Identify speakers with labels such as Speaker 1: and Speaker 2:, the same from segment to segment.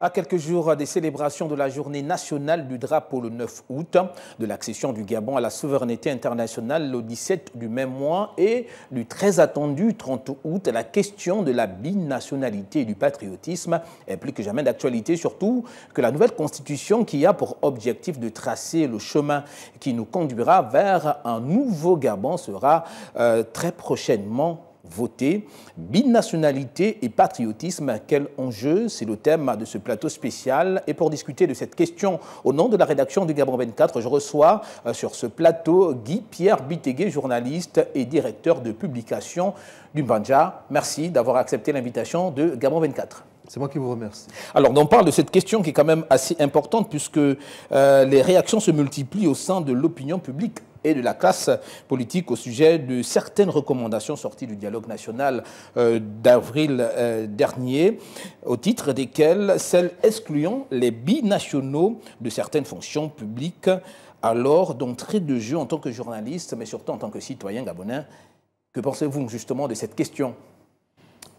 Speaker 1: À quelques jours des célébrations de la journée nationale du drapeau le 9 août, de l'accession du Gabon à la souveraineté internationale le 17 du même mois et du très attendu 30 août, la question de la binationalité et du patriotisme est plus que jamais d'actualité, surtout que la nouvelle constitution qui a pour objectif de tracer le chemin qui nous conduira vers un nouveau Gabon sera euh, très prochainement voter. Binationalité et patriotisme, quel enjeu C'est le thème de ce plateau spécial. Et pour discuter de cette question, au nom de la rédaction du Gabon 24, je reçois euh, sur ce plateau Guy-Pierre Biteguet, journaliste et directeur de publication du Banja. Merci d'avoir accepté l'invitation de Gabon 24. C'est moi qui vous remercie. Alors, on parle de cette question qui est quand même assez importante puisque euh, les réactions se multiplient au sein de l'opinion publique de la classe politique au sujet de certaines recommandations sorties du dialogue national euh, d'avril euh, dernier, au titre desquelles celles excluant les binationaux de certaines fonctions publiques alors d'entrée de jeu en tant que journaliste, mais surtout en tant que citoyen gabonais. Que pensez-vous justement de cette question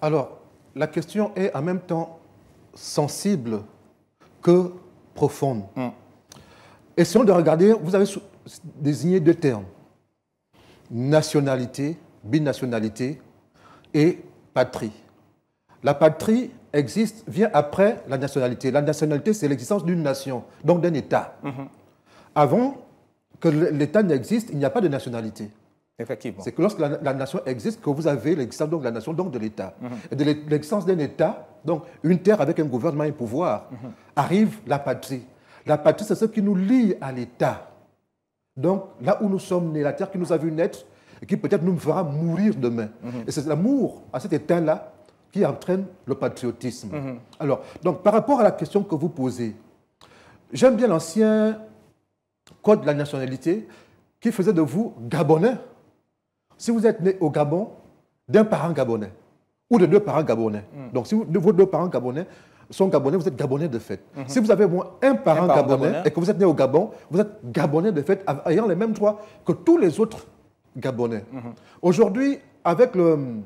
Speaker 1: Alors, la question est en même temps sensible
Speaker 2: que profonde. Hum. Essayons de regarder, vous avez désigner deux termes nationalité, binationalité et patrie. La patrie existe, vient après la nationalité. La nationalité, c'est l'existence d'une nation, donc d'un État. Mhm. Avant que l'État n'existe, il n'y a pas de nationalité. Effectivement. C'est que lorsque la, nation existe, que vous avez l'existence de la nation, donc de l'État. Mhm. de l'existence d'un État, donc une terre avec un gouvernement et un pouvoir, mhm. arrive la patrie. La patrie, c'est ce qui nous lie à l'État. Donc, là où nous sommes nés, la terre qui nous a vu naître, et qui peut-être nous fera mourir demain. Mhm. Et c'est l'amour à cet état-là qui entraîne le patriotisme. Mhm. Alors, donc, par rapport à la question que vous posez, j'aime bien l'ancien code de la nationalité qui faisait de vous Gabonais. Si vous êtes né au Gabon, d'un parent gabonais ou de deux parents gabonais. Mhm. Donc, si vous, vos deux parents gabonais, sont gabonais, vous êtes gabonais de fait. Mhm. Si vous avez moins un parent, gabonais, et que vous êtes né au Gabon, vous êtes gabonais de fait, ayant les mêmes droits que tous les autres gabonais. Mhm. Aujourd'hui, avec le,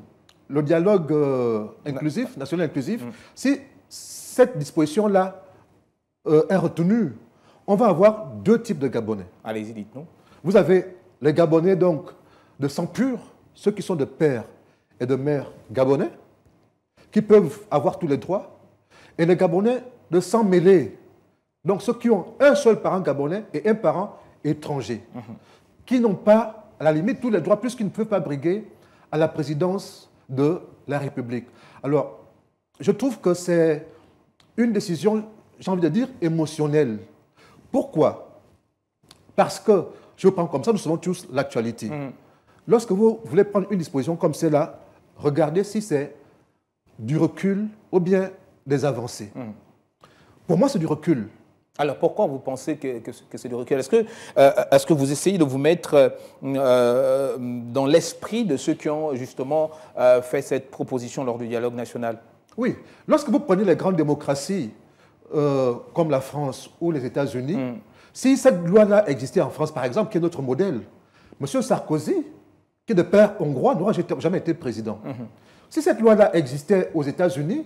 Speaker 2: dialogue euh, inclusif, national inclusif, mhm. si cette disposition-là euh, est retenue, on va avoir deux types de gabonais.
Speaker 1: Allez-y, dites-nous.
Speaker 2: Vous avez les gabonais donc de sang pur, ceux qui sont de père et de mère gabonais, qui peuvent avoir tous les droits, et les Gabonais de s'en mêler. Donc ceux qui ont un seul parent gabonais et un parent étranger, qui n'ont pas, à la limite, tous les droits, puisqu'ils ne peuvent pas briguer à la présidence de la République. Alors, je trouve que c'est une décision, j'ai envie de dire, émotionnelle. Pourquoi Parce que, je prends comme ça, nous sommes tous l'actualité. Mm. Lorsque vous voulez prendre une disposition comme celle-là, regardez si c'est du recul ou bien des avancées. Hmm. Pour moi, c'est du recul.
Speaker 1: Alors pourquoi vous pensez que, c'est du recul Est-ce que, euh, est-ce que vous essayez de vous mettre euh, dans l'esprit de ceux qui ont justement euh, fait cette proposition lors du dialogue national Oui. Lorsque vous prenez les grandes démocraties
Speaker 2: comme la France ou les États-Unis, hmm. si cette loi-là existait en France, par exemple, qui est notre modèle, Monsieur Sarkozy, qui est de père hongrois, n'aurait jamais été président. Hmm. Si cette loi-là existait aux États-Unis,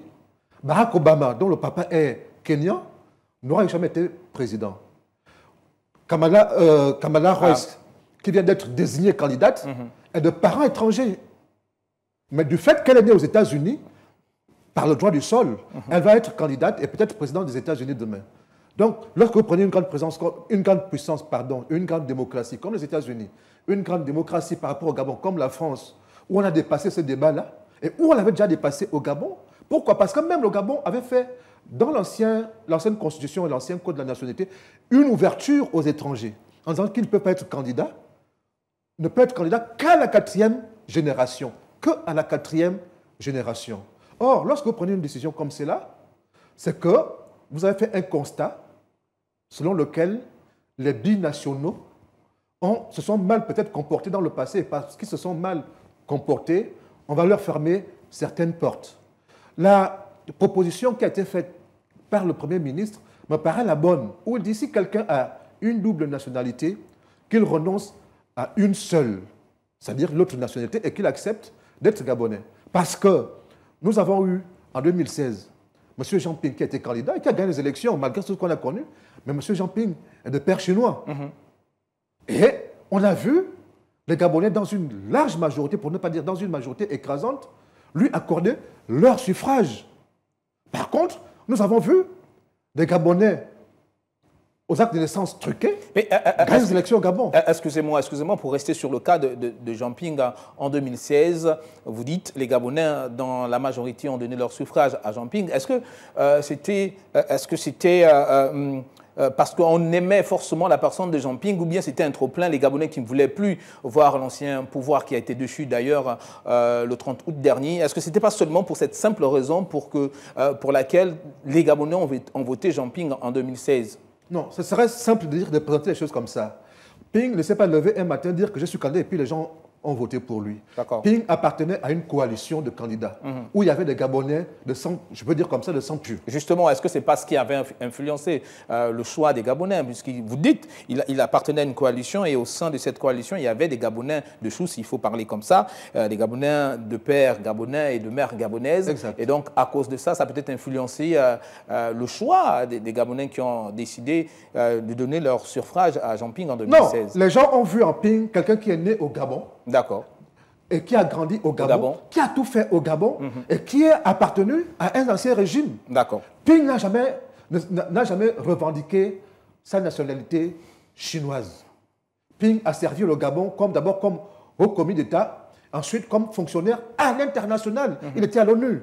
Speaker 2: Barack Obama, dont le papa est kenyan, n'aura jamais été président. Kamala, euh, ah. Harris, qui vient d'être désignée candidate, mhm. est de parents étrangers. Mais du fait qu'elle est née aux États-Unis, par le droit du sol, mhm. elle va être candidate et peut-être présidente des États-Unis demain. Donc, lorsque vous prenez une grande, présence, une grande puissance, pardon, une grande démocratie comme les États-Unis, une grande démocratie par rapport au Gabon comme la France, où on a dépassé ce débat-là, et où on l'avait déjà dépassé au Gabon, pourquoi Parce que même le Gabon avait fait, dans l'ancienne constitution et l'ancien code de la nationalité, une ouverture aux étrangers, en disant qu'il ne peut pas être candidat, ne peut être candidat qu'à la quatrième génération, que à la quatrième génération. Or, lorsque vous prenez une décision comme celle-là, c'est que vous avez fait un constat selon lequel les binationaux se sont mal peut-être comportés dans le passé, parce qu'ils se sont mal comportés, on va leur fermer certaines portes. La proposition qui a été faite par le Premier ministre me paraît la bonne, où il dit si quelqu'un a une double nationalité, qu'il renonce à une seule, c'est-à-dire l'autre nationalité, et qu'il accepte d'être gabonais. Parce que nous avons eu, en 2016, M. Jean Ping qui était candidat et qui a gagné les élections, malgré tout ce qu'on a connu, mais M. Jean Ping est de père chinois. Mhm. Et on a vu les Gabonais dans une large majorité, pour ne pas dire dans une majorité écrasante, lui accorder leur suffrage. Par contre, nous avons vu des Gabonais
Speaker 1: aux actes de naissance truqués, Mais, euh, euh, élections au Gabon. Euh, excusez-moi, excusez-moi, pour rester sur le cas de, Jean Ping hein, en 2016, vous dites les Gabonais, dans la majorité, ont donné leur suffrage à Jean Ping. Est-ce que c'était... Est-ce que euh, parce qu'on aimait forcément la personne de jean ou bien c'était un trop-plein, les Gabonais qui ne voulaient plus voir l'ancien pouvoir qui a été déchu d'ailleurs euh, le 30 août dernier. Est-ce que ce n'était pas seulement pour cette simple raison pour, que, euh, pour laquelle les Gabonais ont, voté Jean-Ping en 2016
Speaker 2: Non, ce serait simple de, dire, de présenter les choses comme ça. Ping ne s'est pas levé un matin dire que je suis candidat et puis les gens ont voté pour lui. Ping appartenait à une
Speaker 1: coalition de candidats mhm. où il y avait des Gabonais de sang, je peux dire comme ça, de sang pur. Justement, est-ce que c'est pas ce qui avait influencé euh, le choix des Gabonais Puisque vous dites, il, appartenait à une coalition et au sein de cette coalition, il y avait des Gabonais de chou, s'il faut parler comme ça, euh, des Gabonais de père gabonais et de mère gabonaise. Et donc, à cause de ça, ça peut-être influencé euh, le choix des, des, Gabonais qui ont décidé de donner leur suffrage à Jean Ping en 2016. Non, les gens
Speaker 2: ont vu en Ping quelqu'un qui est né au Gabon, D'accord. Et qui a grandi au Gabon, qui a tout fait au Gabon, mhm. et qui est appartenu à un ancien régime. D'accord. Ping n'a jamais, jamais revendiqué sa nationalité chinoise. Ping a servi le Gabon comme d'abord comme haut commis d'État, ensuite comme fonctionnaire à l'international. Mhm. Il était à l'ONU.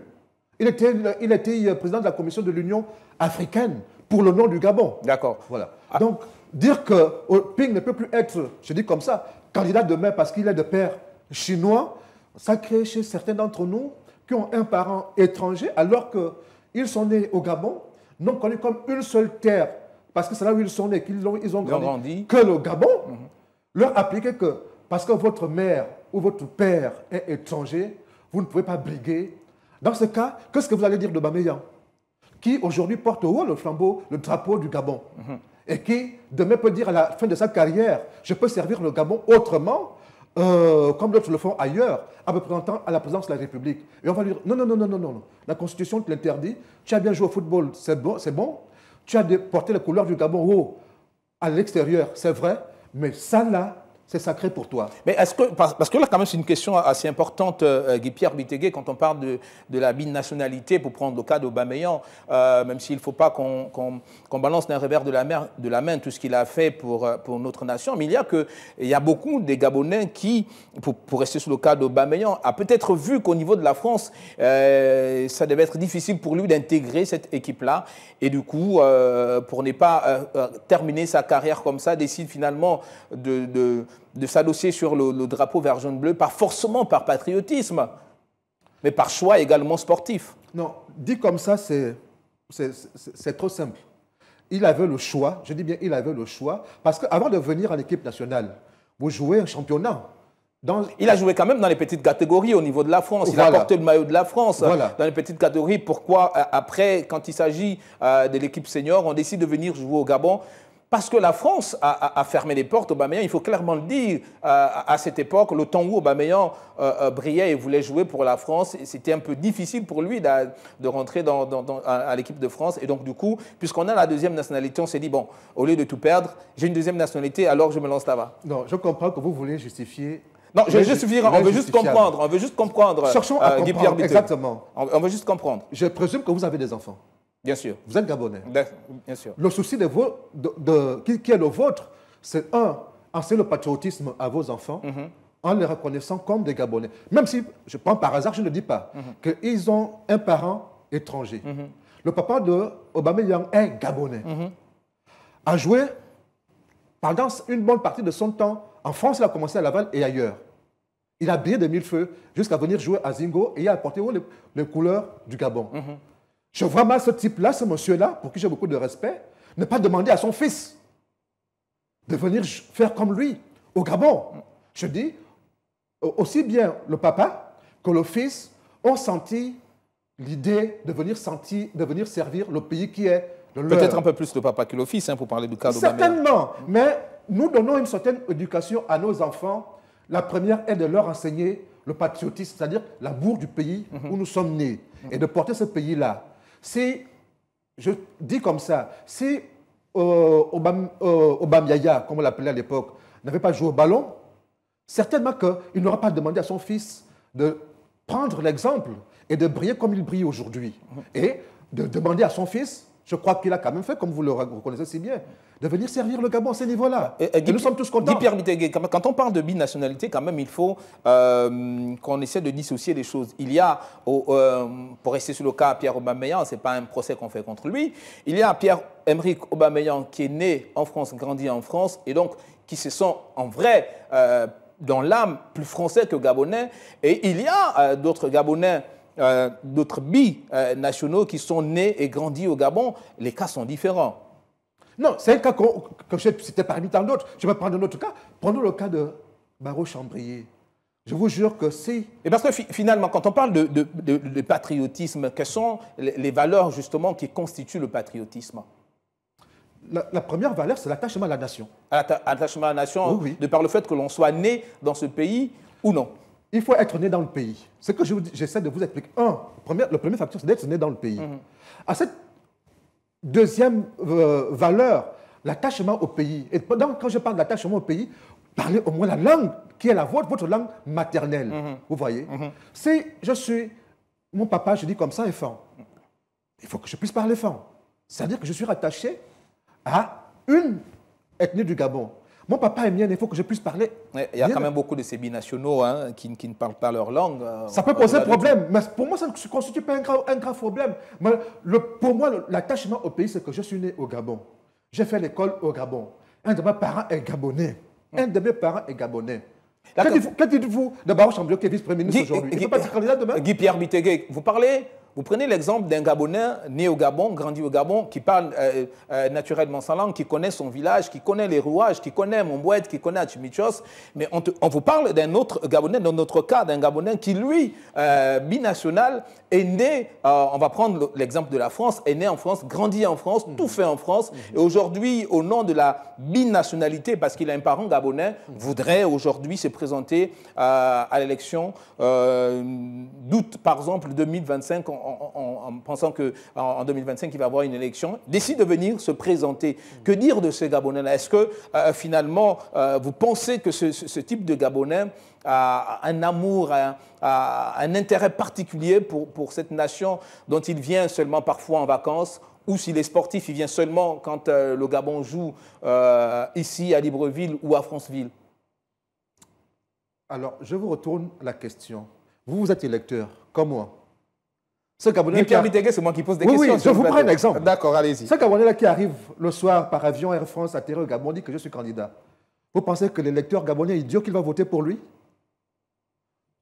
Speaker 2: Il était, il était euh, président de la commission de l'Union africaine pour le nom du Gabon. D'accord. Voilà. Ah. Donc, dire que oh, Ping ne peut plus être, je dis comme ça, candidat demain parce qu'il est de père chinois, ça crée chez certains d'entre nous qui ont un parent étranger alors qu'ils sont nés au Gabon, n'ont connu comme une seule terre parce que c'est là où ils sont nés, qu'ils ont, grandi, que le Gabon, mhm. leur appliquer que parce que votre mère ou votre père est étranger, vous ne pouvez pas briguer. Dans ce cas, qu'est-ce que vous allez dire de Bameya, qui aujourd'hui porte haut le flambeau, le drapeau du Gabon mhm et qui demain peut dire à la fin de sa carrière, je peux servir le Gabon autrement, euh, comme d'autres le font ailleurs, en me à la présence de la République. Et on va lui dire, non, non, non, non, non, non, la Constitution te l'interdit, tu as bien joué au football, c'est bon, c'est bon, tu as porté les couleurs du Gabon haut à l'extérieur, c'est vrai, mais ça là, c'est sacré pour toi.
Speaker 1: Mais est-ce que, parce que là, quand même, c'est une question assez importante, euh, euh, Guy-Pierre Bitéguet, quand on parle de, de la binationalité, pour prendre le cas d'Aubameyang, euh, même s'il ne faut pas qu'on balance d'un revers de la, mer, de la main tout ce qu'il a fait pour, euh, pour notre nation, mais il y a, que, il y a beaucoup des Gabonais qui, pour, rester sous le cas Bameyan, a peut-être vu qu'au niveau de la France, ça devait être difficile pour lui d'intégrer cette équipe-là, et du coup, pour ne pas terminer sa carrière comme ça, décide finalement de de s'adosser sur le, drapeau vert jaune bleu, pas forcément par patriotisme, mais par choix également sportif.
Speaker 2: Non, dit comme ça, c'est trop simple. Il avait le choix, je dis bien il avait le choix, parce qu'avant de venir à l'équipe nationale, vous jouez un championnat.
Speaker 1: Il a joué quand même dans les petites catégories au niveau de la France. Il a porté le maillot de la France hein, dans les petites catégories. Pourquoi, euh, après, quand il s'agit euh, de l'équipe senior, on décide de venir jouer au Gabon parce que la France a, fermé les portes au Aubameyang, il faut clairement le dire, euh, à, cette époque, le temps où Aubameyang euh, euh, brillait et voulait jouer pour la France, c'était un peu difficile pour lui de, rentrer dans, à l'équipe de France. Et donc du coup, puisqu'on a la deuxième nationalité, on s'est dit, bon, au lieu de tout perdre, j'ai une deuxième nationalité, alors je me lance là-bas.
Speaker 2: Non, je comprends que vous voulez justifier non, je veux juste dire, on veut juste comprendre,
Speaker 1: on veut juste comprendre. Cherchons à comprendre, exactement. on, veut juste comprendre.
Speaker 2: Je présume que vous avez des enfants.
Speaker 1: Bien sûr. Vous êtes Gabonais. Bien sûr. Le
Speaker 2: souci de, de, qui, est le vôtre, c'est un, enseigner le patriotisme à vos enfants mm-hmm. en les reconnaissant comme des Gabonais. Même si, je prends par hasard, je ne dis pas, mm-hmm. qu'ils ont un parent étranger. Mm-hmm. Le papa de Yang est Gabonais. A joué pendant une bonne partie de son temps en France, il a commencé à Laval et ailleurs. Il a brillé des mille feux jusqu'à venir jouer à Zingo et il a apporté les couleurs du Gabon. Je vois mal ce type-là, ce monsieur-là, pour qui j'ai beaucoup de respect, ne pas demander à son fils de venir faire comme lui au Gabon. Je dis, aussi bien le papa que le fils ont senti l'idée de venir, sentir, de venir servir le pays qui est
Speaker 1: le leur. Peut-être un peu plus le papa que le fils, hein, pour parler du cas de Certainement,
Speaker 2: mais nous donnons une certaine éducation à nos enfants. La première est de leur enseigner le patriotisme, c'est-à-dire l'amour du pays mhm. où nous sommes nés, et de porter ce pays-là. Si, je dis comme ça, si euh, Obama euh, Yaya, comme on l'appelait à l'époque, n'avait pas joué au ballon, certainement qu'il n'aurait pas demandé à son fils de prendre l'exemple et de briller comme il brille aujourd'hui. Et de demander à son fils je crois
Speaker 1: qu'il a quand même fait, comme vous le reconnaissez si bien, de venir servir le Gabon à ce niveau-là. Et, nous sommes tous contents. quand on parle de binationalité, quand même, il faut euh, qu'on essaie de dissocier les choses. Il y a, euh, pour rester sur le cas, Pierre Aubameyang, ce n'est pas un procès qu'on fait contre lui. Il y a Pierre Emric Aubameyang qui est né en France, grandi en France, et donc qui se sent en vrai, euh, dans l'âme, plus français que gabonais. Et il y a d'autres Gabonais euh, d'autres d'autres nationaux qui sont nés et grandis au Gabon, les cas sont différents. Non, c'est un cas que c'était parmi tant d'autres. Je vais prendre un autre cas.
Speaker 2: Prenons le cas de Baro Chambrier.
Speaker 1: Je vous jure que si. Et parce que finalement, quand on parle de, patriotisme, quelles sont les valeurs justement qui constituent le patriotisme
Speaker 2: la, première valeur, c'est l'attachement à la nation.
Speaker 1: attachement à la nation, de par le fait que l'on soit né dans ce pays
Speaker 2: ou non il faut être né dans le pays. Ce que j'essaie de vous expliquer. Un, le premier facteur, c'est d'être né dans le pays. Mhm. À cette deuxième euh, valeur, l'attachement au pays. Et pendant, quand je parle d'attachement au pays, parlez au moins la langue qui est la de votre langue maternelle. Mhm. Vous voyez mhm. Si je suis, mon papa, je dis comme ça, est franc. Il faut que je puisse parler fin. C'est-à-dire que je suis rattaché à une ethnie du Gabon. Mon papa est mien, il faut que
Speaker 1: je puisse parler. Il y a quand même beaucoup de ces binationaux hein, qui, ne parlent pas leur langue. Euh, ça peut poser
Speaker 2: problème, mais pour moi, ça ne constitue pas un grave, problème. pour moi, l'attachement au pays, c'est que je suis né au Gabon. J'ai fait l'école au Gabon. Un de mes parents est gabonais. Hmm. Un de
Speaker 1: mes parents est gabonais. Que dites-vous de Baro Chambio qui est vice-premier ministre aujourd'hui Il ne peut pas candidat demain Guy-Pierre Biteguet, vous parlez vous prenez l'exemple d'un Gabonais né au Gabon, grandi au Gabon, qui parle euh, euh, naturellement sa langue, qui connaît son village, qui connaît les rouages, qui connaît Mombouette, qui connaît Achimichos. Mais on, vous parle d'un autre Gabonais, dans notre cas, d'un Gabonais qui, lui, euh, binational, est né, on va prendre l'exemple de la France, est né en France, grandi en France, tout fait en France. Et aujourd'hui, au nom de la binationalité, parce qu'il a un parent gabonais, voudrait aujourd'hui se présenter à l'élection d'août, par exemple, 2025 en, pensant qu'en 2025, il va avoir une élection, décide de venir se présenter. Que dire de ces Gabonais-là Est-ce que euh, finalement, euh, vous pensez que ce, type de Gabonais a un amour, un intérêt particulier pour, cette nation dont il vient seulement parfois en vacances ou s'il est sportif, il vient seulement quand euh, le Gabon joue ici à Libreville ou à Franceville
Speaker 2: Alors, je vous retourne la question. Vous, vous êtes électeur, comme moi. Ce Gabonais. c'est moi qui pose des questions. je vous prends un exemple. D'accord, allez-y. Ce Gabonais-là qui arrive le soir par avion Air France atterre au Gabon dit que je suis candidat. Vous pensez que l'électeur gabonais idiot qu'il va voter pour lui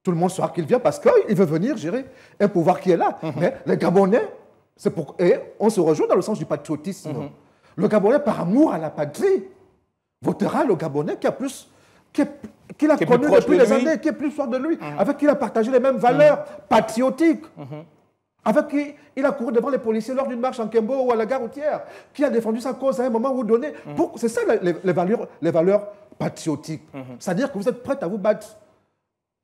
Speaker 2: Tout le monde saura qu'il vient parce qu'il veut venir gérer un pouvoir qui est là. Mhm. Mais les Gabonais, c'est pour... Et on se rejoint dans le sens du patriotisme. Mhm. Le Gabonais, par amour à la patrie, votera le Gabonais qui a plus a connu depuis de années, qui est plus fort de lui, mhm. avec qui il a partagé les mêmes valeurs patriotiques. Avec qui il a couru devant les policiers lors d'une marche en Kembo ou à la gare routière, qui a défendu sa cause à un moment où donné. Mhm. C'est ça les, valeurs, patriotiques. Mhm. C'est-à-dire que vous êtes prêts à vous battre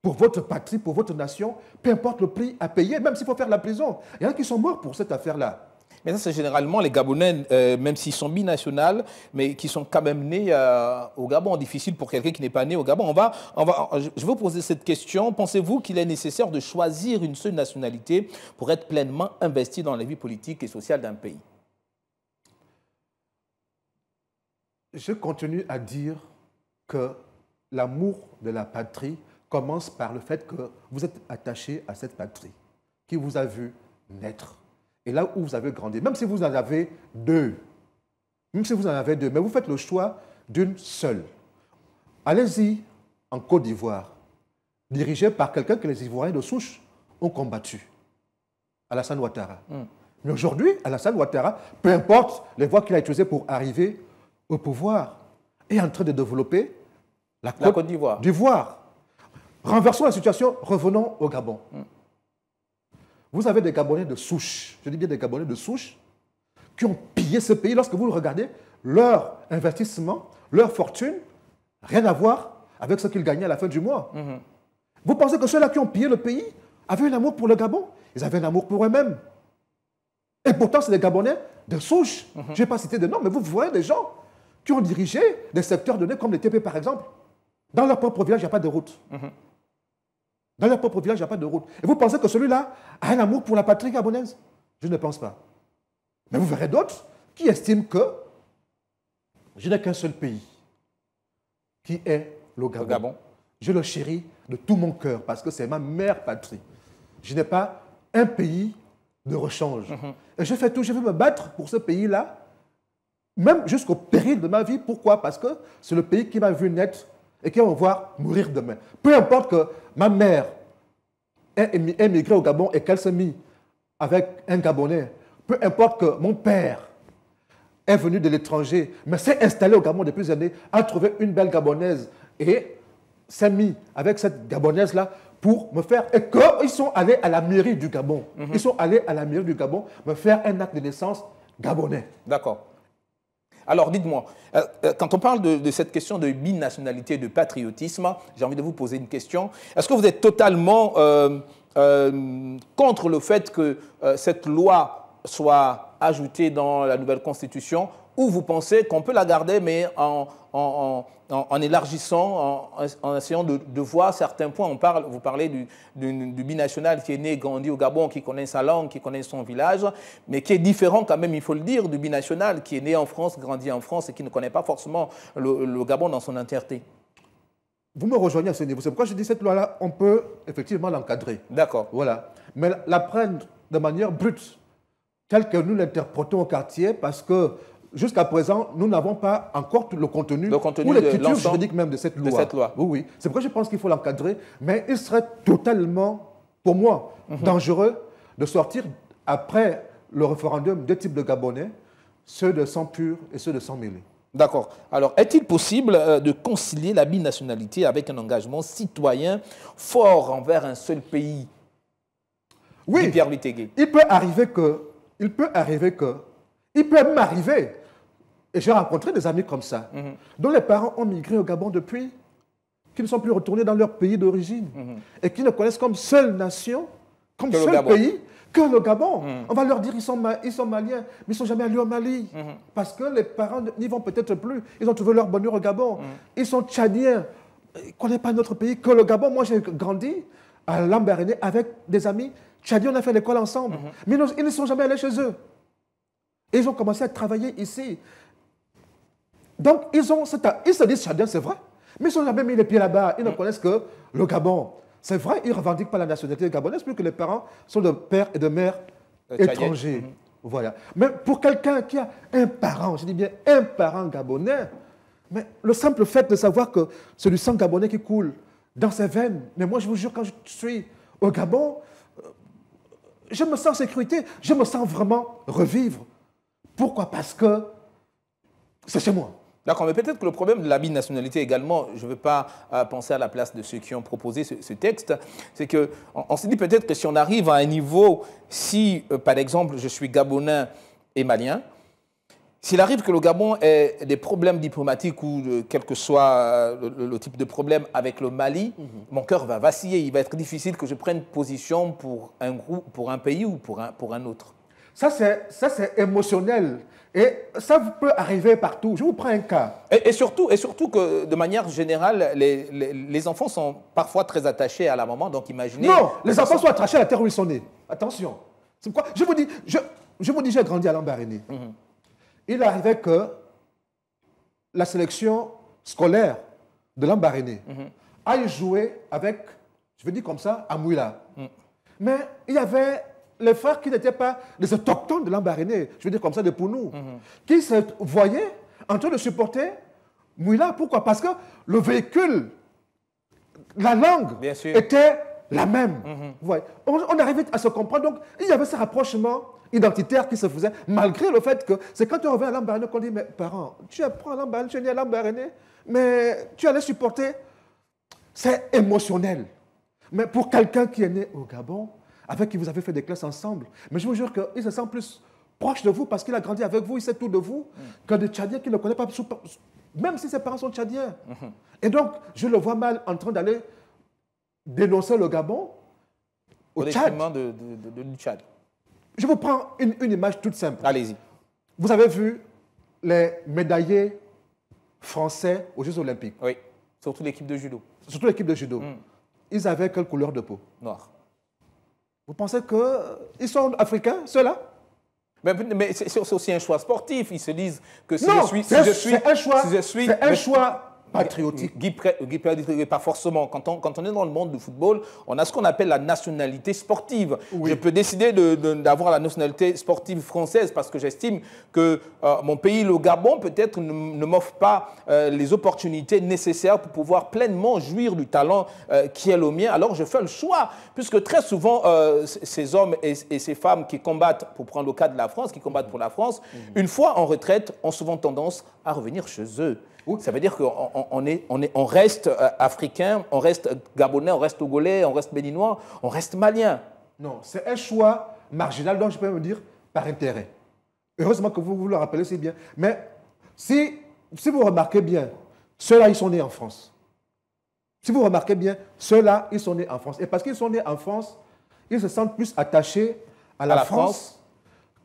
Speaker 2: pour votre patrie, pour votre nation, peu importe le
Speaker 1: prix à payer, même s'il faut faire la prison. Il y en a qui sont morts pour cette affaire-là. Mais ça, c'est généralement les Gabonais, euh, même s'ils sont binationales, mais qui sont quand même nés euh, au Gabon. Difficile pour quelqu'un qui n'est pas né au Gabon. On va, on va, je vais vous poser cette question. Pensez-vous qu'il est nécessaire de choisir une seule nationalité pour être pleinement investi dans la vie politique et sociale d'un pays Je continue à dire
Speaker 2: que l'amour de la patrie commence par le fait que vous êtes attaché à cette patrie qui vous a vu naître et là où vous avez grandi. Même si vous en avez deux, même si vous en avez deux, mais vous faites le choix d'une seule. Allez-y en Côte d'Ivoire, dirigé par quelqu'un que les Ivoiriens de souche ont combattu, Alassane Ouattara. Hmm. Mais aujourd'hui, Alassane Ouattara, peu importe les voies qu'il a utilisées pour arriver au pouvoir, est en train de développer la Côte, d'Ivoire. Renversons la situation, revenons au Gabon. Hmm. Vous avez des Gabonais de souche, je dis bien des Gabonais de souche, qui ont pillé ce pays. Lorsque vous regardez, leur investissement, leur fortune, rien à voir avec ce qu'ils gagnaient à la fin du mois. Mhm. Vous pensez que ceux-là qui ont pillé le pays avaient un amour pour le Gabon Ils avaient un amour pour eux-mêmes. Et pourtant, c'est des Gabonais de souche. Je mhm. Je vais pas citer de noms, mais vous voyez des gens qui ont dirigé des secteurs donnés, comme les TP par exemple. Dans leur propre village, il n'y a pas de route. Mhm. Dans leur propre village, il n'y a pas de route. Et vous pensez que celui-là a un amour pour la patrie gabonaise Je ne pense pas. Mais vous verrez d'autres qui estiment que je n'ai qu'un seul pays, qui est le Gabon. Je le chéris de tout mon cœur parce que c'est ma mère patrie. Je n'ai pas un pays de rechange. Mhm. Et je fais tout, je vais me battre pour ce pays-là, même jusqu'au péril de ma vie. Pourquoi Parce que c'est le pays qui m'a vu naître, et qui vont voir mourir demain. Peu importe que ma mère ait émigré au Gabon et qu'elle s'est mise avec un Gabonais. Peu importe que mon père est venu de l'étranger, mais s'est installé au Gabon depuis des années, a trouvé une belle Gabonaise et s'est mis avec cette Gabonaise-là pour me faire. Et qu'ils sont allés à la mairie du Gabon. Mhm. Ils sont allés à la mairie du Gabon me faire un acte de naissance
Speaker 1: gabonais. D'accord. Alors dites-moi, euh, euh, quand on parle de, cette question de binationalité, de patriotisme, j'ai envie de vous poser une question. Est-ce que vous êtes totalement euh, contre le fait que cette loi soit ajoutée dans la nouvelle constitution ou vous pensez qu'on peut la garder, mais en, en, élargissant, en, essayant de, voir certains points. On parle, vous parlez du, binational qui est né, grandi au Gabon, qui connaît sa langue, qui connaît son village, mais qui est différent quand même, il faut le dire, du binational qui est né en France, grandi en France et qui ne connaît pas forcément le, Gabon dans son entièreté. Vous me rejoignez à ce niveau. C'est pourquoi je dis
Speaker 2: cette loi-là, on peut effectivement l'encadrer. D'accord. Voilà. Mais la prendre de manière brute, telle que nous l'interprétons au quartier, parce que jusqu'à présent, nous n'avons pas encore tout le contenu, le ou l'écriture juridique même de cette loi. Oui, oui. C'est pourquoi je pense qu'il faut l'encadrer, mais il serait totalement, pour moi, mhm. dangereux de sortir après le référendum deux types de Gabonais,
Speaker 1: ceux de sang pur et ceux de sang mêlé. D'accord. Alors, est-il possible euh, de concilier la binationalité avec un engagement citoyen fort envers un seul pays Oui. il peut arriver que, il peut arriver que, il peut même
Speaker 2: arriver et j'ai rencontré des amis comme ça, mhm. dont les parents ont migré au Gabon depuis, qui ne sont plus retournés dans leur pays d'origine, mhm. et qui ne connaissent comme seule nation, comme seul pays, que le Gabon. Mhm. On va leur dire ils sont, ils sont maliens, mais ils ne sont jamais allés au Mali, parce que les parents n'y vont peut-être plus. Ils ont trouvé leur bonheur au Gabon. Ils sont tchadiens, ils ne connaissent pas notre pays, que le Gabon. Moi, j'ai grandi à Lambaréné avec des amis tchadiens, on a fait l'école ensemble, mais ils ne sont jamais allés chez eux. ils ont commencé à travailler ici. Donc, ils, ont ils se disent chadin, c'est vrai. Mais ils n'ont jamais mis les pieds là-bas. Ils ne mm. connaissent que le Gabon. C'est vrai, ils ne revendiquent pas la nationalité gabonaise, puisque les parents sont de père et de mère euh, étrangers. Mm-hmm. Voilà. Mais pour quelqu'un qui a un parent, je dis bien un parent gabonais, mais le simple fait de savoir que c'est du sang gabonais qui coule dans ses veines, mais moi je vous jure, quand je suis au Gabon, euh, je me sens en sécurité, je me sens vraiment revivre. Pourquoi Parce que c'est chez moi.
Speaker 1: D'accord, mais peut-être que le problème de la binationalité également, je ne veux pas euh, penser à la place de ceux qui ont proposé ce, texte, c'est qu'on on se dit peut-être que si on arrive à un niveau, si euh, par exemple je suis gabonais et malien, s'il arrive que le Gabon ait des problèmes diplomatiques ou quel que soit euh, le, type de problème avec le Mali, mhm. mon cœur va vaciller. Il va être difficile que je prenne position pour un, groupe, pour un pays ou pour un, pour un autre. Ça, c'est émotionnel. Et ça peut arriver partout. Je vous prends un cas. Et, surtout, et surtout que, de manière générale, les, les, enfants sont parfois très attachés à la maman. Donc, imaginez. Non, les enfants sont attachés à la terre où ils sont nés. Attention.
Speaker 2: C'est quoi? je vous dis, je, je vous dis, j'ai grandi à Lambaréné. Mhm. Il arrivait que la sélection scolaire de Lambaréné mhm. aille jouer avec, je veux dire comme ça, à Mouila. Mhm. Mais il y avait les frères qui n'étaient pas des autochtones de Lambaréné, je veux dire comme ça, de pour nous, qui se voyaient en train de supporter Mouila. Pourquoi Parce que le véhicule, la langue était la même. Mhm. on, arrivait à se comprendre. Donc, il y avait ce rapprochement identitaire qui se faisait, malgré le fait que c'est quand on revient à Lambaréné, qu'on dit, mais parents, tu apprends Lambaréné, tu es né à mais tu allais supporter. C'est émotionnel. Mais pour quelqu'un qui est né au Gabon, avec qui vous avez fait des classes ensemble. Mais je vous jure qu'il se sent plus proche de vous parce qu'il a grandi avec vous, il sait tout de vous, qu'un que de Tchadiens qui ne connaît pas, même si ses parents sont Tchadiens. Mhm. Et donc, je le vois mal en train d'aller dénoncer le Gabon au, Tchad. De, du Tchad. Je vous prends une, image toute simple. Allez-y. Vous avez vu les médaillés français aux Jeux Olympiques. Oui, surtout l'équipe de judo. Surtout l'équipe de judo. Mm. Ils avaient quelle couleur de peau Noire.
Speaker 1: Vous pensez qu'ils euh, sont africains, ceux-là mais, c'est aussi un choix sportif. Ils se disent que si je suis. Si je un choix. Si je suis, un choix patriotique. Guy, Guy pas forcément. Quand on, est dans le monde du football, on a ce qu'on appelle la nationalité sportive. Je peux décider d'avoir la nationalité sportive française parce que j'estime que euh, mon pays, le Gabon, peut-être ne, m'offre pas euh, les opportunités nécessaires pour pouvoir pleinement jouir du talent euh, qui est le mien. Alors je fais le choix, puisque très souvent, ces hommes et, ces femmes qui combattent, pour prendre le cas de la France, qui combattent pour la France, mmh. une fois en retraite, ont souvent tendance à revenir chez eux. Ça veut dire qu'on on reste euh, africain, on reste gabonais, on reste togolais, on reste béninois, on reste malien. Non, c'est un choix marginal, donc je peux me dire par intérêt. Heureusement que vous, vous le rappelez,
Speaker 2: c'est bien. Mais si, vous remarquez bien, ceux-là, ils sont nés en France. Si vous remarquez bien, ceux-là, ils sont nés en France. Et parce qu'ils sont nés en France, ils se sentent
Speaker 1: plus attachés à la, France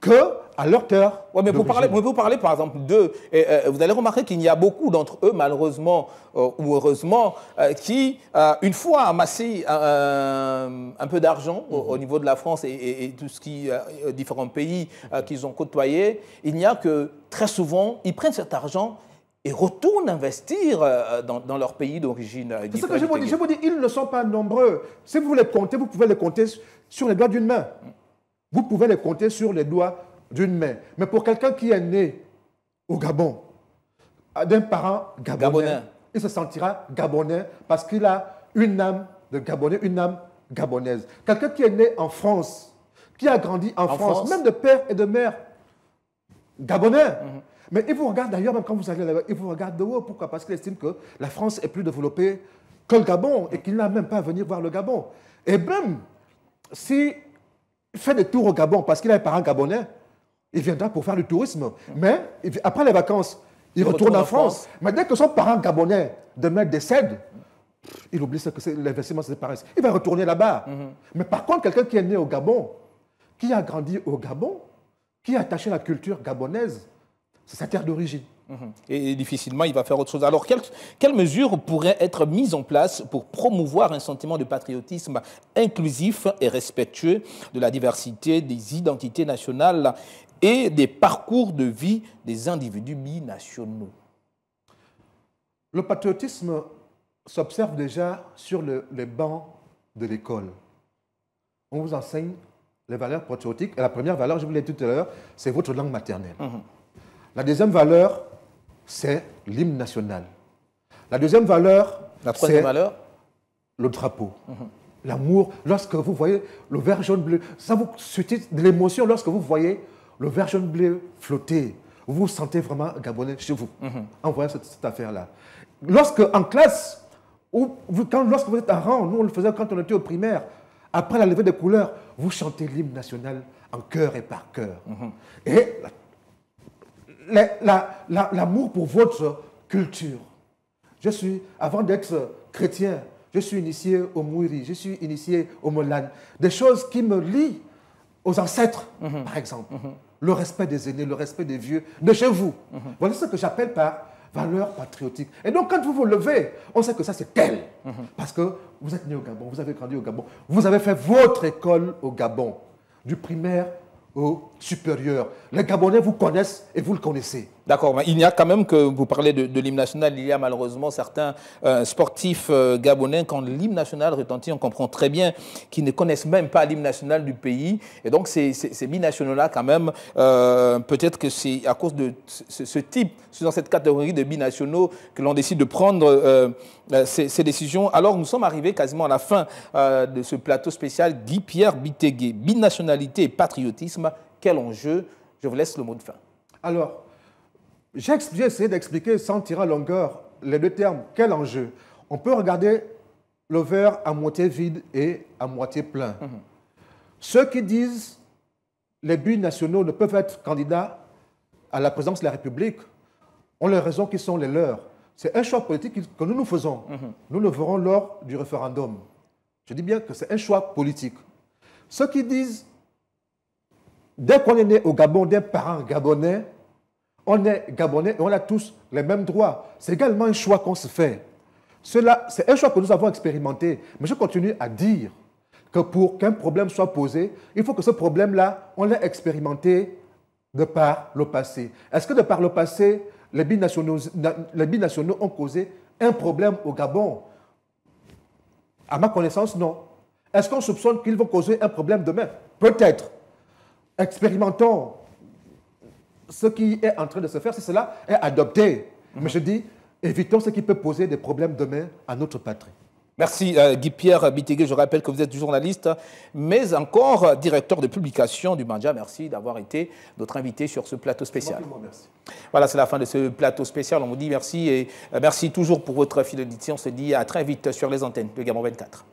Speaker 1: que à leur cœur. Ouais, mais, vous parlez, vous parler par exemple d'eux, euh, vous allez remarquer qu'il y a beaucoup d'entre eux, malheureusement euh, ou heureusement, euh, qui, une fois amassé un peu d'argent mhm. au, niveau de la France et, ce qui, différents pays qu'ils ont côtoyés, il n'y a que très souvent, ils prennent cet argent et retournent investir dans, leur pays d'origine. C'est ce que je vous dis, je vous dis, ils ne sont pas nombreux. Si vous les comptez, vous pouvez les compter sur les
Speaker 2: doigts d'une main. Mm vous pouvez les compter sur les doigts d'une main. Mais pour quelqu'un qui est né au Gabon, euh, d'un parent gabonais, il se sentira gabonais parce qu'il a une âme de gabonais, une âme gabonaise. Quelqu'un qui est né en France, qui a grandi en, France, même de père et de mère gabonais, mhm. mais il vous regarde d'ailleurs, même quand vous allez là il vous regarde de haut. Pourquoi Parce qu'il estime que la France est plus développée que le Gabon et qu'il n'a même pas à venir voir le Gabon. Et même si fait des tours au Gabon parce qu'il a un parent gabonais. Il viendra pour faire du tourisme. Mais après les vacances, il, retourne, en France. Mais dès que son parent gabonais demain décède, il oublie que l'investissement l'investissement se Il va retourner là-bas. Mhm. Mais par contre, quelqu'un qui est né au Gabon, qui a grandi au Gabon, qui a attaché la culture gabonaise, c'est sa terre d'origine.
Speaker 1: Mhm. Et difficilement, il va faire autre chose. Alors, quelles mesures pourraient être mises en place pour promouvoir un sentiment de patriotisme inclusif et respectueux de la diversité des identités nationales et des parcours de vie des individus binationaux Le patriotisme
Speaker 2: s'observe déjà sur les bancs de l'école. On vous enseigne les valeurs patriotiques. Et la première valeur, je vous l'ai dit tout à l'heure, c'est votre langue maternelle. Mhm. La deuxième valeur, c'est l'hymne national. La deuxième valeur, la valeur, le drapeau. L'amour, lorsque vous voyez le vert jaune bleu, ça vous suscite de l'émotion lorsque vous voyez le vert jaune bleu flotter. Vous vous sentez vraiment gabonais chez vous mhm. en voyant cette, affaire-là. Lorsque en classe, ou quand, lorsque vous êtes à rang, nous on le faisait quand on était au primaire, après la levée des couleurs, vous chantez l'hymne national en cœur et par cœur. Mhm l'amour pour votre culture. Je suis, avant d'être chrétien, je suis initié au Mouiri, je suis initié au Molan. Des choses qui me lient aux ancêtres, mhm. par exemple. Mhm. Le respect des aînés, le respect des vieux, de chez vous. Mhm. Voilà ce que j'appelle par valeur patriotique. Et donc, quand vous vous levez, on sait que ça, c'est tel. Parce que vous êtes né au Gabon, vous avez grandi au Gabon, vous avez fait votre école au Gabon, du primaire au supérieur. Les Gabonais vous connaissent et vous le connaissez.
Speaker 1: D'accord, mais il n'y a quand même que, vous parlez de, l'hymne national, il y a malheureusement certains euh, sportifs euh, gabonais, quand l'hymne national retentit, on comprend très bien qu'ils ne connaissent même pas l'hymne national du pays. Et donc ces, binationaux-là, quand même, euh, peut-être que c'est à cause de ce, type, dans cette catégorie de binationaux que l'on décide de prendre ces, décisions. Alors nous sommes arrivés quasiment à la fin de ce plateau spécial Guy-Pierre Bitégué, binationalité et patriotisme, quel enjeu Je vous laisse le mot de fin.
Speaker 2: Alors, j'ai essayé d'expliquer sans tirer à longueur les deux termes. Quel enjeu On peut regarder le verre à moitié vide et à moitié plein. Mhm. Ceux qui disent les buts nationaux ne peuvent être candidats à la présidence de la République ont les raisons qui sont les leurs. C'est un choix politique que nous nous faisons. Mhm. Nous le verrons lors du référendum. Je dis bien que c'est un choix politique. Ceux qui disent Dès qu'on est né au Gabon des parents gabonais, on est gabonais et on a tous les mêmes droits. C'est également un choix qu'on se fait. Cela, c'est un choix que nous avons expérimenté. Mais je continue à dire que pour qu'un problème soit posé, il faut que ce problème-là, on l'ait expérimenté de par le passé. Est-ce que de par le passé, les binationaux, les binationaux ont causé un problème au Gabon À ma connaissance, non. Est-ce qu'on soupçonne qu'ils vont causer un problème demain Peut-être expérimentons ce qui est en train de
Speaker 1: se faire, si cela est adopté. Mhm. Mais je dis, évitons ce qui peut poser des problèmes demain à notre patrie. Merci euh, Guy-Pierre Bitégué, Je rappelle que vous êtes journaliste, mais encore directeur de publication du Manja. Merci d'avoir été notre invité sur ce plateau spécial. merci. Voilà, c'est la fin de ce plateau spécial. On vous dit merci et euh, merci toujours pour votre fidélité. On se dit à très vite sur les antennes de Gabon 24.